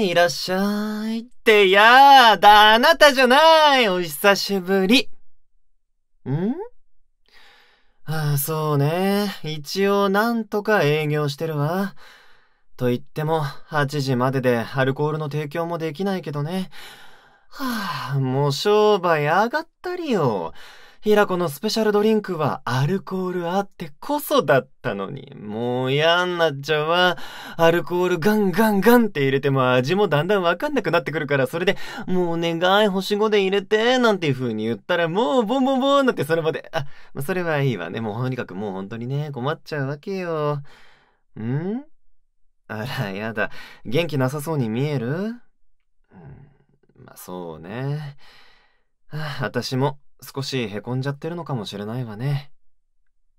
い、らっしゃい。ってやだ、あなたじゃない、お久しぶり。んああ、そうね。一応なんとか営業してるわ。と言っても、8時まででアルコールの提供もできないけどね。はあ、もう商売上がったりよ。平子のスペシャルドリンクはアルコールあってこそだったのに、もう嫌になっちゃうわ。アルコールガンガンガンって入れても味もだんだんわかんなくなってくるから、それで、もう願い星5で入れて、なんていう風に言ったら、もうボンボンボンなってそれまで、あ、それはいいわね。もうとにかくもう本当にね、困っちゃうわけよ。んあら、やだ。元気なさそうに見えるうん、まあそうね。あ、私も少しへこんじゃってるのかもしれないわね。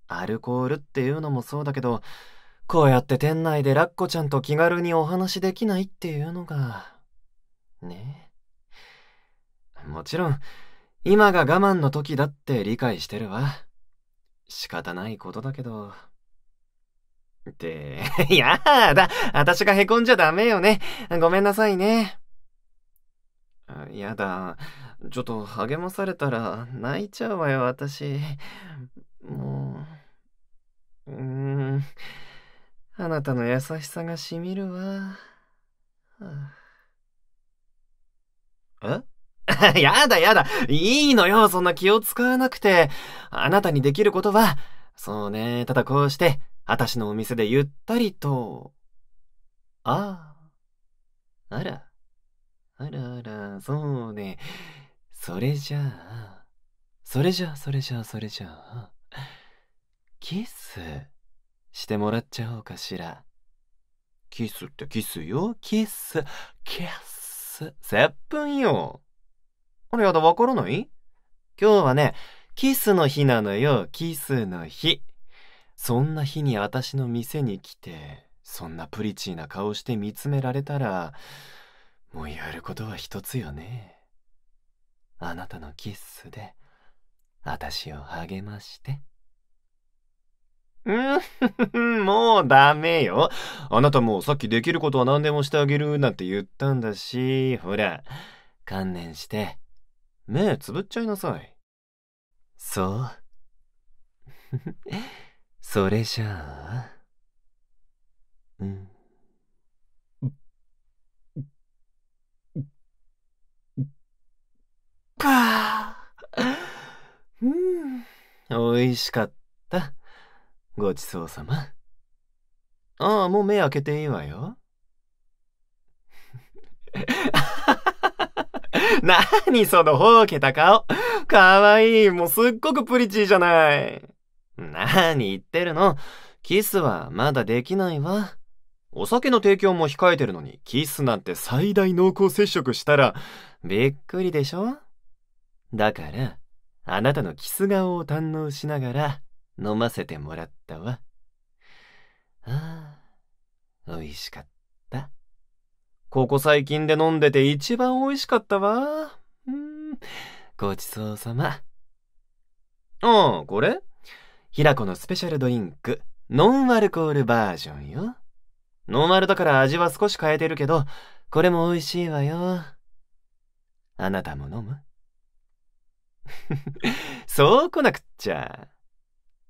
アルコールっていうのもそうだけど、こうやって店内でラッコちゃんと気軽にお話できないっていうのが、ねもちろん、今が我慢の時だって理解してるわ。仕方ないことだけど。って、やだ私がへこんじゃダメよね。ごめんなさいね。やだ。ちょっと励まされたら泣いちゃうわよ、私。もう、うーん、あなたの優しさがしみるわ。え やだやだいいのよそんな気を使わなくてあなたにできることは、そうね、ただこうして、私のお店でゆったりと。ああ。あら。あらあら、そうね。それじゃあ、それじゃあ、それじゃあ、それじゃあ、キスしてもらっちゃおうかしら。キスってキスよ。キス、キス、接吻よ。あれやだ、わからない今日はね、キスの日なのよ、キスの日。そんな日に私の店に来て、そんなプリチーな顔して見つめられたら、もうやることは一つよね。あなたのキッスで私を励まして。うん、もうダメよ。あなたもさっきできることは何でもしてあげるなんて言ったんだし、ほら、観念して、目つぶっちゃいなさい。そう。それじゃあ、うん。か。うん、美味しかった。ごちそうさま。ああ、もう目開けていいわよ。な にそのほうけた顔。かわいい。もうすっごくプリチーじゃない。なに言ってるの。キスはまだできないわ。お酒の提供も控えてるのに、キスなんて最大濃厚接触したら、びっくりでしょだから、あなたのキス顔を堪能しながら飲ませてもらったわ。ああ、美味しかった。ここ最近で飲んでて一番美味しかったわ。うん、ごちそうさま。ああ、これ平子のスペシャルドリンク、ノンアルコールバージョンよ。ノンアルだから味は少し変えてるけど、これも美味しいわよ。あなたも飲む そう来なくっちゃ。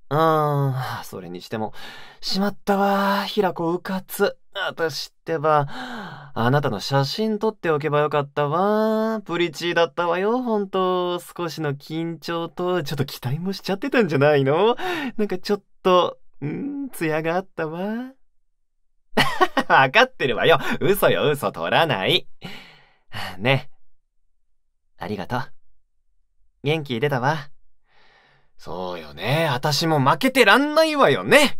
うーん、それにしても、しまったわ、平子うかつ。私ってば、あなたの写真撮っておけばよかったわ。プリチーだったわよ、ほんと。少しの緊張と、ちょっと期待もしちゃってたんじゃないのなんかちょっと、ー、ん、ヤがあったわ。わかってるわよ。嘘よ、嘘取らない。ね。ありがとう。元気出たわ。そうよね。私も負けてらんないわよね。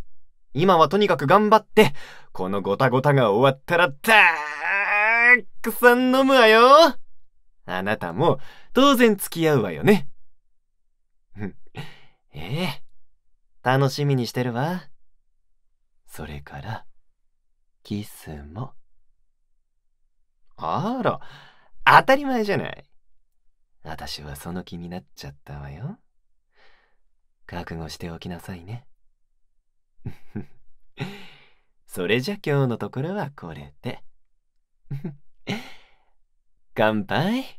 今はとにかく頑張って、このゴタゴタが終わったらたーくさん飲むわよ。あなたも当然付き合うわよね。ええ。楽しみにしてるわ。それから、キスも。あら、当たり前じゃない。私はその気になっちゃったわよ覚悟しておきなさいね それじゃ今日のところはこれで 乾杯